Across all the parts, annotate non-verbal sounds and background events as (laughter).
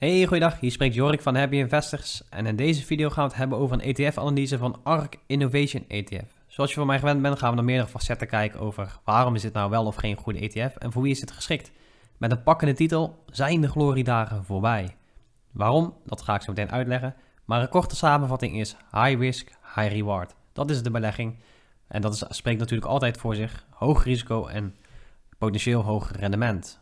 Hey, goeiedag. Hier spreekt Jorik van Happy Investors en in deze video gaan we het hebben over een ETF-analyse van ARK Innovation ETF. Zoals je van mij gewend bent gaan we naar meerdere facetten kijken over waarom is dit nou wel of geen goede ETF en voor wie is het geschikt. Met een pakkende titel zijn de gloriedagen voorbij. Waarom? Dat ga ik zo meteen uitleggen. Maar een korte samenvatting is high risk, high reward. Dat is de belegging en dat spreekt natuurlijk altijd voor zich. Hoog risico en potentieel hoog rendement.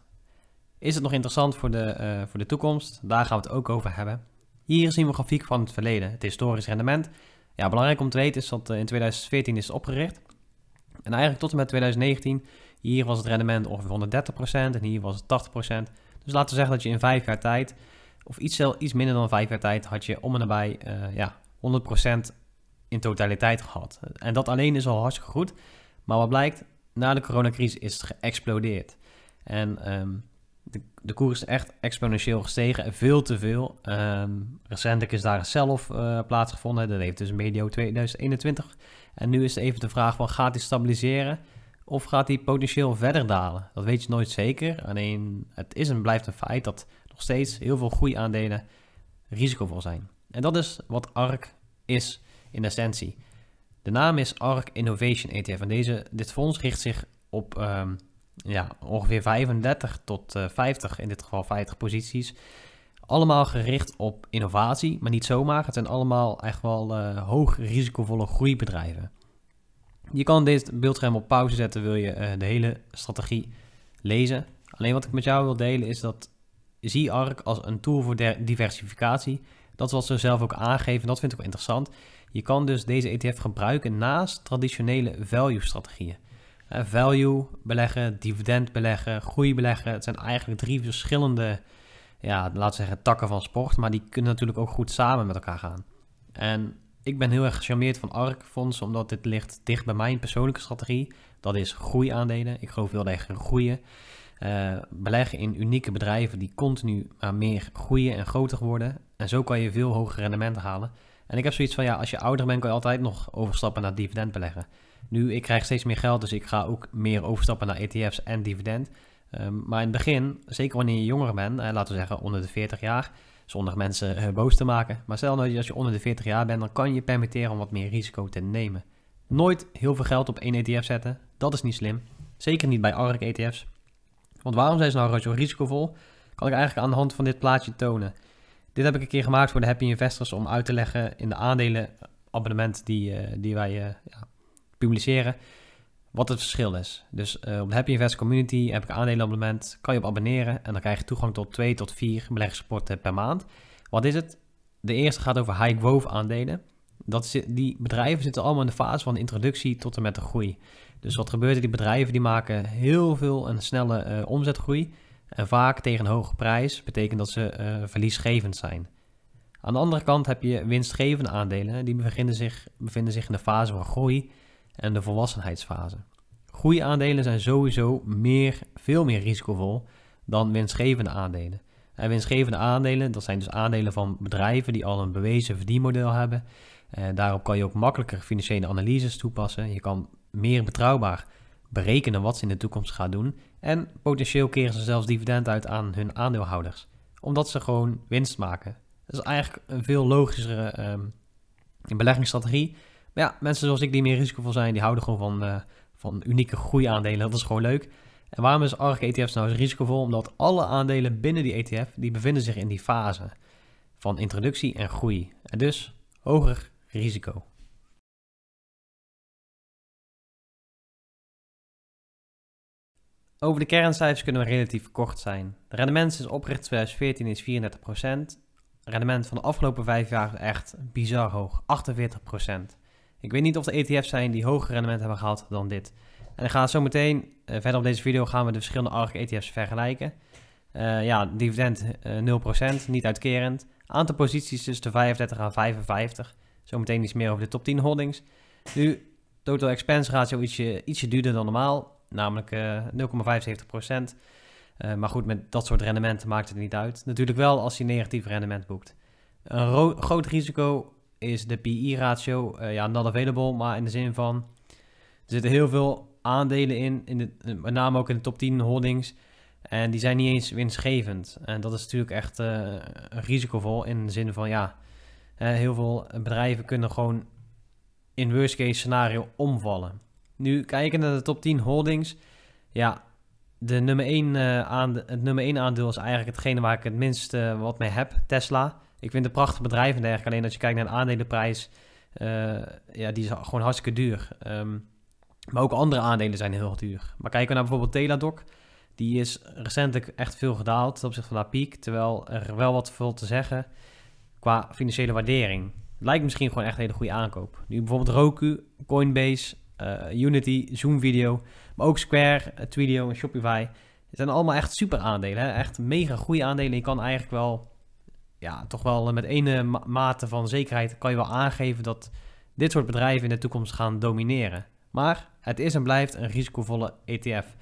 Is het nog interessant voor de, eh, voor de toekomst? Daar gaan we het ook over hebben. Hier zien we een grafiek van het verleden, het historisch rendement. Ja, belangrijk om te weten is dat eh, in 2014 is het opgericht. En eigenlijk tot en met 2019, hier was het rendement ongeveer 130% en hier was het 80%. Dus laten we zeggen dat je in vijf jaar tijd, of iets, iets minder dan vijf jaar tijd, had je om en nabij eh, ja, 100% in totaliteit gehad. En dat alleen is al hartstikke goed. Maar wat blijkt, na de coronacrisis is het geëxplodeerd. En ehm, de, de koers is echt exponentieel gestegen en veel te veel. Ehm, recentelijk is daar een zelf uh, plaatsgevonden. Dat heeft dus medio 2021. En nu is even de vraag: van, gaat hij stabiliseren of gaat hij potentieel verder dalen? Dat weet je nooit zeker. Alleen het is en blijft een feit dat nog steeds heel veel groeiaandelen risicovol zijn. En dat is wat ARK is in essentie. De naam is ARK Innovation ETF. En deze, dit fonds richt zich op ehm, ja, ongeveer 35 tot 50, eh, in dit geval 50 posities. Allemaal gericht op innovatie, maar niet zomaar. Het zijn allemaal echt wel eh, hoog risicovolle groeibedrijven. Je kan dit beeldscherm op pauze zetten, wil je eh, de hele strategie lezen. Alleen wat ik met jou wil delen is dat zie ARC als een tool voor diversificatie. Dat is wat ze zelf ook aangeven, dat vind ik wel interessant. Je kan dus deze ETF gebruiken naast traditionele value-strategieën. Eh, value beleggen, dividend beleggen, groei beleggen. Het zijn eigenlijk drie verschillende, ja, laten we zeggen, takken van sport. Maar die kunnen natuurlijk ook goed samen met elkaar gaan. En ik ben heel erg gecharmeerd van ARK-fonds, omdat dit ligt dicht bij mijn persoonlijke strategie. Dat is groeiaandelen. Ik geloof heel erg in groeien. Eh, beleggen in unieke bedrijven die continu maar meer groeien en groter worden. En zo kan je veel hoger rendement halen. En ik heb zoiets van, ja, als je ouder bent kan je altijd nog overstappen naar dividend beleggen. Nu, ik krijg steeds meer geld, dus ik ga ook meer overstappen naar ETF's en dividend. Ehm, maar in het begin, zeker wanneer je jonger bent, laten we zeggen onder de 40 jaar, zonder mensen eh, boos te maken. Maar stel nou dat je onder de 40 jaar bent, dan kan je permitteren om wat meer risico te nemen. Nooit heel veel geld op één ETF zetten, dat is niet slim. Zeker niet bij ARK ETF's. Want waarom zijn ze nou zo risicovol? Kan ik eigenlijk aan de hand van dit plaatje tonen. Dit heb ik een keer gemaakt voor de Happy Investors om uit te leggen in de aandelenabonnement eh, die, eh, die wij publiceren wat het verschil is. Dus eh, op de Happy Invest Community heb ik een aandelenabonnement, kan je op abonneren en dan krijg je toegang tot 2 tot 4 beleggingsrapporten per maand. Wat is het? De eerste gaat over high growth aandelen. Dat die bedrijven zitten allemaal in de fase van introductie tot en met de groei. Dus wat gebeurt er? Die bedrijven die maken heel veel en snelle eh, omzetgroei. En vaak tegen een hoge prijs betekent dat ze eh, verliesgevend zijn. Aan de andere kant heb je winstgevende aandelen. Die zich, bevinden zich in de fase van groei en de volwassenheidsfase. Groeiaandelen zijn sowieso meer, veel meer risicovol dan winstgevende aandelen. En winstgevende aandelen, dat zijn dus aandelen van bedrijven die al een bewezen verdienmodel hebben. Eh, daarop kan je ook makkelijker financiële analyses toepassen. Je kan meer betrouwbaar berekenen wat ze in de toekomst gaan doen. En potentieel keren ze zelfs dividend uit aan hun aandeelhouders, omdat ze gewoon winst maken. Dat is eigenlijk een veel logischere ehm, beleggingsstrategie maar ja, mensen zoals ik die meer risicovol zijn, die houden gewoon van, eh, van unieke groeiaandelen. Dat is gewoon leuk. En waarom is ARK ETF's nou zo risicovol? Omdat alle aandelen binnen die ETF, die bevinden zich in die fase van introductie en groei. En dus hoger risico. Over de kerncijfers kunnen we relatief kort zijn. De rendement sinds opricht 2014 is 34 rendement van de afgelopen vijf jaar echt bizar hoog, 48%. Ik weet niet of de ETF's zijn die hoger rendement hebben gehad dan dit. En dan gaan we zo meteen, eh, verder op deze video, gaan we de verschillende ARK ETF's vergelijken. Eh, ja, dividend 0%, eh, niet uitkerend. Aantal posities tussen 35 en 55. Zometeen iets meer over de top 10 holdings. Nu, total expense ratio ietsje, ietsje duurder dan normaal, namelijk 0,75%. maar goed, met dat soort rendementen maakt het niet uit. Natuurlijk wel als je negatief rendement boekt. Een groot risico is de PI-ratio uh, eh, ja, not available, maar in de zin van er zitten heel veel aandelen in, in de, met name ook in de top 10 holdings. En die zijn niet eens winstgevend. En dat is natuurlijk echt uh, risicovol in de zin van ja, eh, heel veel bedrijven kunnen gewoon in worst case scenario omvallen. Nu kijken naar de top 10 holdings. Ja, de nummer 1, uh, eh, het nummer 1 aandeel is eigenlijk hetgene waar ik het minst eh, wat mee heb, Tesla. Ik vind het een prachtig bedrijf en dergelijke. Alleen als je kijkt naar de aandelenprijs, eh, ja, die is gewoon hartstikke duur. Ehm, maar ook andere aandelen zijn heel duur. Maar kijken we naar bijvoorbeeld Teladoc. Die is recentelijk echt veel gedaald ten opzichte van haar piek. Terwijl er wel wat veel te zeggen qua financiële waardering. Lijkt misschien gewoon echt een hele goede aankoop. Nu bijvoorbeeld Roku, Coinbase, Unity, Zoom Video maar ook Square, eh, Twilio en Shopify. Het zijn allemaal echt super aandelen. Hè? Echt mega goede aandelen. Je kan eigenlijk wel, ja, toch wel eh, met ene mate van zekerheid kan je wel aangeven dat dit soort bedrijven in de toekomst gaan domineren. Maar het is en blijft een risicovolle ETF.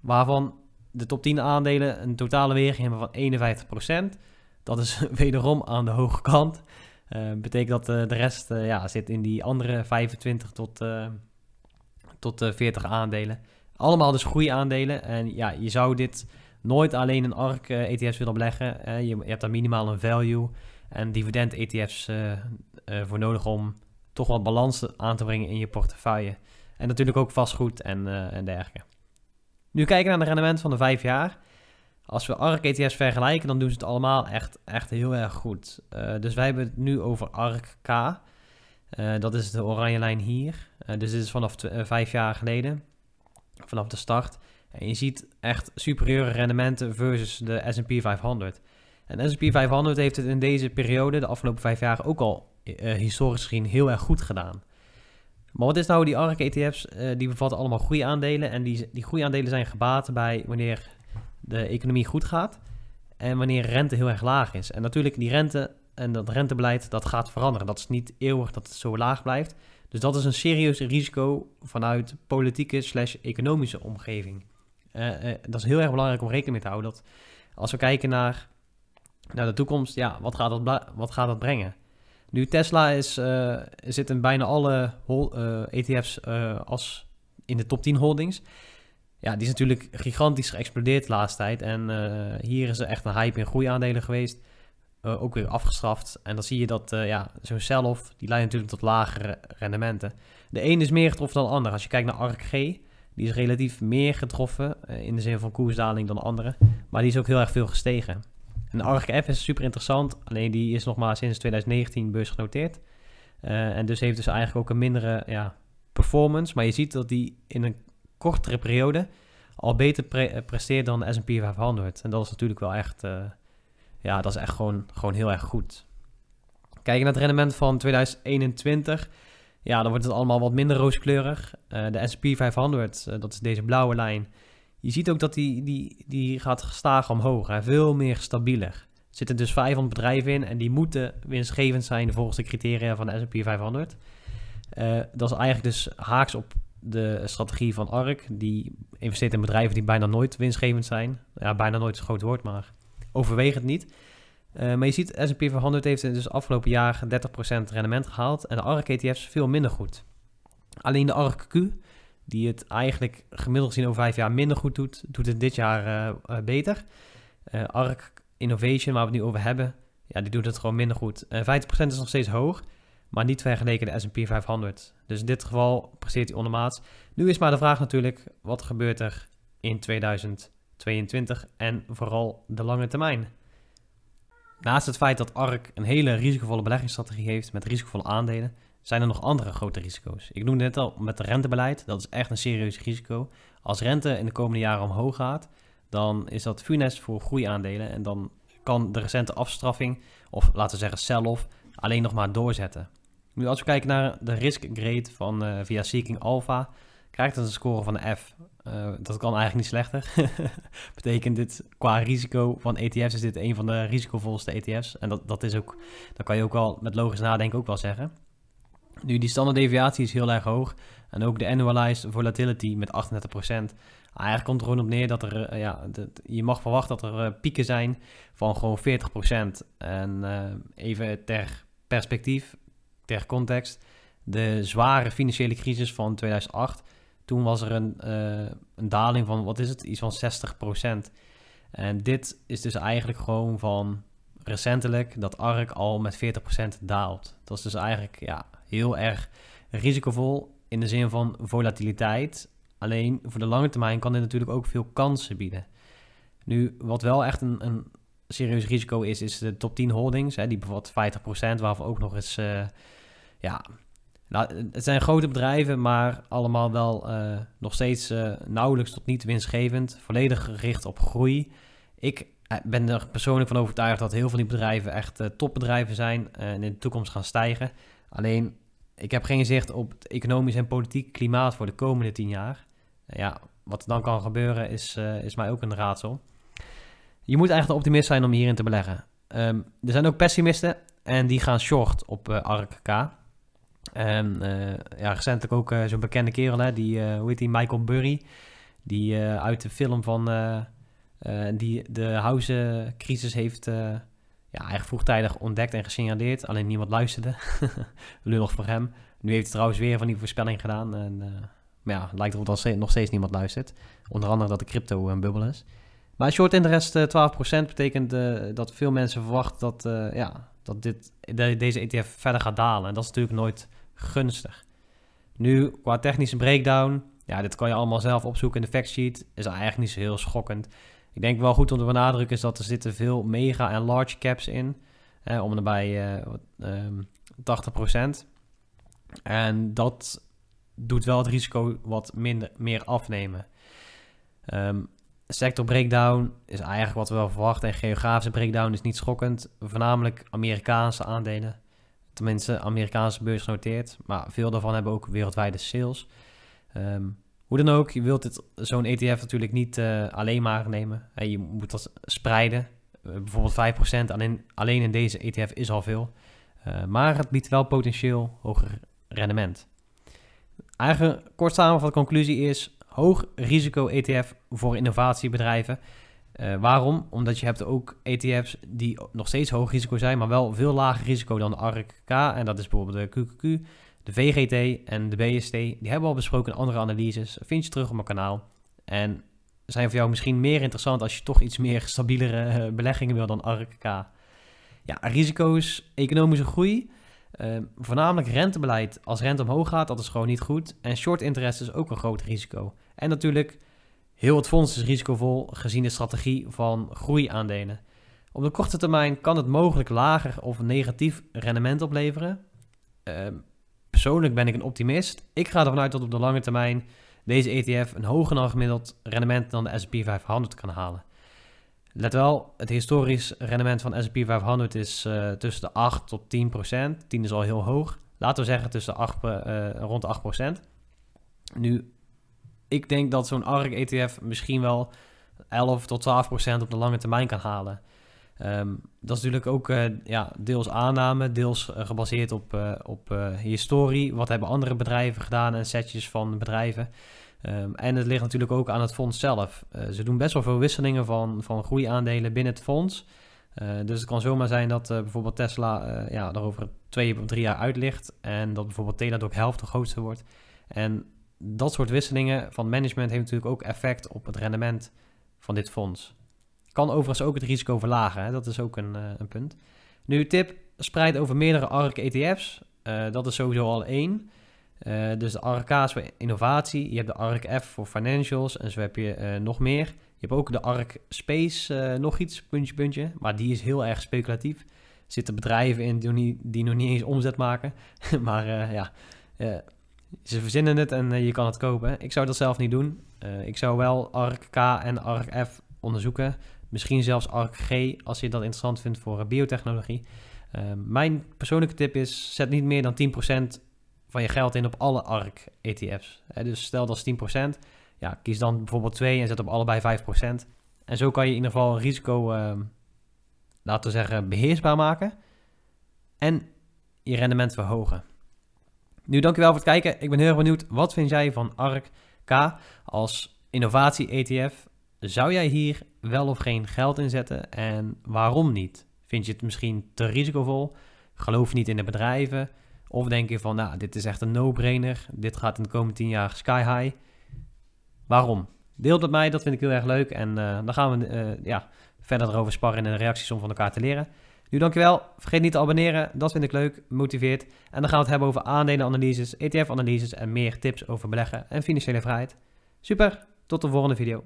Waarvan de top 10 aandelen een totale weging hebben van 51%. Dat is (laughs) wederom aan de hoge kant. Uh, betekent dat de rest ja, zit in die andere 25 tot, tot 40 aandelen. Allemaal dus groeiaandelen. En ja, je zou dit nooit alleen in ARK uh, eh, ETF's willen beleggen. Je, je, hebt daar minimaal een value en dividend ETF's eh, eh, voor nodig om toch wat balans aan te brengen in je portefeuille. En natuurlijk ook vastgoed en, en dergelijke. Nu kijken naar de rendement van de vijf jaar. Als we ARK ETF's vergelijken, dan doen ze het allemaal echt, echt heel erg goed. dus wij hebben het nu over ARK K. dat is de oranje lijn hier. dus dit is vanaf vijf jaar geleden vanaf de start. En je ziet echt superieure rendementen versus de S&P 500. En S&P 500 heeft het in deze periode, de afgelopen vijf jaar, ook al eh, historisch gezien heel erg goed gedaan. Maar wat is nou die ARK ETF's? Eh, die bevatten allemaal aandelen En die, die aandelen zijn gebaat bij wanneer de economie goed gaat. En wanneer rente heel erg laag is. En natuurlijk, die rente en dat rentebeleid, dat gaat veranderen. Dat is niet eeuwig dat het zo laag blijft. Dus dat is een serieus risico vanuit politieke slash economische omgeving. Eh, eh, dat is heel erg belangrijk om rekening mee te houden. Dat als we kijken naar, naar de toekomst, ja, wat gaat dat, wat gaat dat brengen? Nu, Tesla is, eh, zit in bijna alle ETF's e als in de top 10 holdings. Ja, die is natuurlijk gigantisch geëxplodeerd de laatste tijd. En hier is er echt een hype in groeiaandelen geweest. Eh, ook weer afgestraft. En dan zie je dat eh, ja, zo'n sell-off, die leidt natuurlijk tot lagere rendementen. De een is meer getroffen dan de ander. Als je kijkt naar G, die is relatief meer getroffen eh, in de zin van koersdaling dan de andere. Maar die is ook heel erg veel gestegen. En F is super interessant, alleen die is nog maar sinds 2019 beursgenoteerd. en dus heeft dus eigenlijk ook een mindere ja, performance. Maar je ziet dat die in een kortere periode al beter presteert dan de S&P 500. En dat is natuurlijk wel echt ja, dat is echt gewoon, gewoon heel erg goed. Kijken naar het rendement van 2021. Ja, dan wordt het allemaal wat minder rooskleurig. Eh, de SP 500, eh, dat is deze blauwe lijn. Je ziet ook dat die, die, die gaat gestaag omhoog. Hè? Veel meer stabieler. Er zitten dus 500 bedrijven in en die moeten winstgevend zijn volgens de criteria van de SP 500. Eh, dat is eigenlijk dus haaks op de strategie van ARK. Die investeert in bedrijven die bijna nooit winstgevend zijn. Ja, bijna nooit is een groot woord, maar overweeg het niet. Eh, maar je ziet, S&P 500 heeft dus afgelopen jaar 30% rendement gehaald. En de ARK ETF's veel minder goed. Alleen de ARK-Q, die het eigenlijk gemiddeld gezien over vijf jaar minder goed doet, doet het dit jaar eh, eh, beter. Arc ARK Innovation, waar we het nu over hebben, ja, die doet het gewoon minder goed. 50% is nog steeds hoog, maar niet vergeleken de S&P 500. Dus in dit geval presteert hij ondermaats. Nu is maar de vraag natuurlijk, wat gebeurt er in 2000? 22 en vooral de lange termijn. Naast het feit dat ARK een hele risicovolle beleggingsstrategie heeft met risicovolle aandelen, zijn er nog andere grote risico's. Ik noemde net al met het rentebeleid, dat is echt een serieus risico. Als rente in de komende jaren omhoog gaat, dan is dat funest voor groeiaandelen en dan kan de recente afstraffing, of laten we zeggen sell-off, alleen nog maar doorzetten. Nu als we kijken naar de risk grade van eh, via Seeking Alpha, krijgt het een score van F. Eh, dat kan eigenlijk niet slechter. (laughs) Betekent dit qua risico van ETF's is dit een van de risicovolste ETF's. En dat, dat is ook, dat kan je ook wel met logisch nadenken ook wel zeggen. Nu, die standaarddeviatie is heel erg hoog. En ook de annualized volatility met 38%. Eigenlijk komt er gewoon op neer dat er, eh, ja, je mag verwachten dat er eh, pieken zijn van gewoon 40%. En even ter perspectief, ter context. De zware financiële crisis van 2008 toen was er een, eh, een daling van, wat is het, iets van 60%. En dit is dus eigenlijk gewoon van recentelijk dat ARK al met 40% daalt. Dat is dus eigenlijk ja, heel erg risicovol in de zin van volatiliteit. Alleen voor de lange termijn kan dit natuurlijk ook veel kansen bieden. Nu, wat wel echt een, een serieus risico is, is de top 10 holdings. Hè, die bevat 50%, waarvan ook nog eens eh, ja, nou, het zijn grote bedrijven, maar allemaal wel eh, nog steeds eh, nauwelijks tot niet winstgevend. Volledig gericht op groei. Ik eh, ben er persoonlijk van overtuigd dat heel veel die bedrijven echt uh, topbedrijven zijn en in de toekomst gaan stijgen. Alleen, ik heb geen zicht op het economisch en politiek klimaat voor de komende tien jaar. ja, wat er dan kan gebeuren is, is mij ook een raadsel. Je moet eigenlijk optimist zijn om hierin te beleggen. Ehm, er zijn ook pessimisten en die gaan short op ARK. En eh, ja, recentelijk ook eh, zo'n bekende kerel, hè, die, eh, hoe heet die, Michael Burry. Die uit de film van, die de huizencrisis heeft ja, eigenlijk vroegtijdig ontdekt en gesignaleerd. Alleen niemand luisterde. (laughs) Lullig voor hem. Nu heeft hij trouwens weer van die voorspelling gedaan. En, maar ja, lijkt erop dat nog steeds niemand luistert. Onder andere dat de crypto een bubbel is. Maar short interest uh, 12% betekent dat veel mensen verwachten dat, ja, dat dit, deze ETF verder gaat dalen. En dat is natuurlijk nooit gunstig. Nu, qua technische breakdown, ja, dit kan je allemaal zelf opzoeken in de factsheet. Is eigenlijk niet zo heel schokkend. Ik denk wel goed om te benadrukken is dat er zitten veel mega en large caps in. Eh, om erbij eh, 80%. En dat doet wel het risico wat minder, meer afnemen. Ehm, sector breakdown is eigenlijk wat we wel verwachten. En geografische breakdown is niet schokkend. Voornamelijk Amerikaanse aandelen. Tenminste, Amerikaanse beurs genoteerd. Maar veel daarvan hebben ook wereldwijde sales. Ehm, hoe dan ook, je wilt zo'n ETF natuurlijk niet eh, alleen maar nemen. en je moet dat spreiden. Eh, bijvoorbeeld 5% alleen, alleen in deze ETF is al veel. Eh, maar het biedt wel potentieel hoger rendement. Eigen kort samenvat, de conclusie is hoog risico ETF voor innovatiebedrijven. Eh, waarom? Omdat je hebt ook ETF's die nog steeds hoog risico zijn, maar wel veel lager risico dan de ARK. En dat is bijvoorbeeld de QQQ, de VGT en de BST. Die hebben we al besproken in andere analyses. Vind je terug op mijn kanaal. En zijn voor jou misschien meer interessant als je toch iets meer (laughs) stabielere eh, beleggingen wil dan ARK. Ja, risico's, economische groei. Ehm, voornamelijk rentebeleid. Als rente omhoog gaat, dat is gewoon niet goed. En short interest is ook een groot risico. En natuurlijk Heel het fonds is risicovol gezien de strategie van groeiaandelen. Op de korte termijn kan het mogelijk lager of negatief rendement opleveren. Ehm, persoonlijk ben ik een optimist. Ik ga ervan uit dat op de lange termijn deze ETF een hoger dan gemiddeld rendement dan de SP 500 kan halen. Let wel, het historisch rendement van SP 500 is eh, tussen de 8 tot 10 procent. 10 is al heel hoog. Laten we zeggen tussen 8, eh, rond de 8 procent. Nu ik denk dat zo'n ARK-ETF misschien wel 11 tot 12 procent op de lange termijn kan halen. Ehm, dat is natuurlijk ook eh, ja, deels aanname, deels eh, gebaseerd op, eh, op historie. Wat hebben andere bedrijven gedaan en setjes van bedrijven. Ehm, en het ligt natuurlijk ook aan het fonds zelf. ze doen best wel veel wisselingen van, van groeiaandelen binnen het fonds. dus het kan zomaar zijn dat bijvoorbeeld Tesla ja, er over twee of drie jaar uit ligt. En dat bijvoorbeeld Teladoc helft de grootste wordt. En dat soort wisselingen van management heeft natuurlijk ook effect op het rendement van dit fonds. Kan overigens ook het risico verlagen, hè? dat is ook een, eh, een, punt. Nu, tip, spreid over meerdere ARK ETF's. Eh, dat is sowieso al één. Eh, dus de is voor innovatie, je hebt de ARK F voor financials en zo heb je nog meer. Je hebt ook de ARK Space, nog iets, puntje, puntje. Maar die is heel erg speculatief. Zitten bedrijven in die, die nog niet eens omzet maken. (laughs) maar ja, ze verzinnen het en eh, je kan het kopen. Ik zou dat zelf niet doen. Eh, ik zou wel ARK-K en ARK-F onderzoeken. Misschien zelfs ARK-G als je dat interessant vindt voor eh, biotechnologie. Ehm, mijn persoonlijke tip is: zet niet meer dan 10% van je geld in op alle ARK-ETF's. Dus stel dat is 10%. Ja, kies dan bijvoorbeeld 2 en zet op allebei 5%. En zo kan je in ieder geval een risico, ehm, laten we zeggen, beheersbaar maken. En je rendement verhogen. Nu dankjewel voor het kijken. Ik ben heel erg benieuwd, wat vind jij van ARK K als innovatie-ETF? Zou jij hier wel of geen geld in zetten en waarom niet? Vind je het misschien te risicovol? Geloof niet in de bedrijven? Of denk je van, nou, dit is echt een no-brainer. Dit gaat in de komende 10 jaar sky high. Waarom? Deel met mij, dat vind ik heel erg leuk. En uh, dan gaan we eh, ja, verder erover sparren en de reacties om van elkaar te leren. Nu dankjewel. Vergeet niet te abonneren. Dat vind ik leuk, motiveert. En dan gaan we het hebben over aandelenanalyses, ETF-analyses en meer tips over beleggen en financiële vrijheid. Super, tot de volgende video.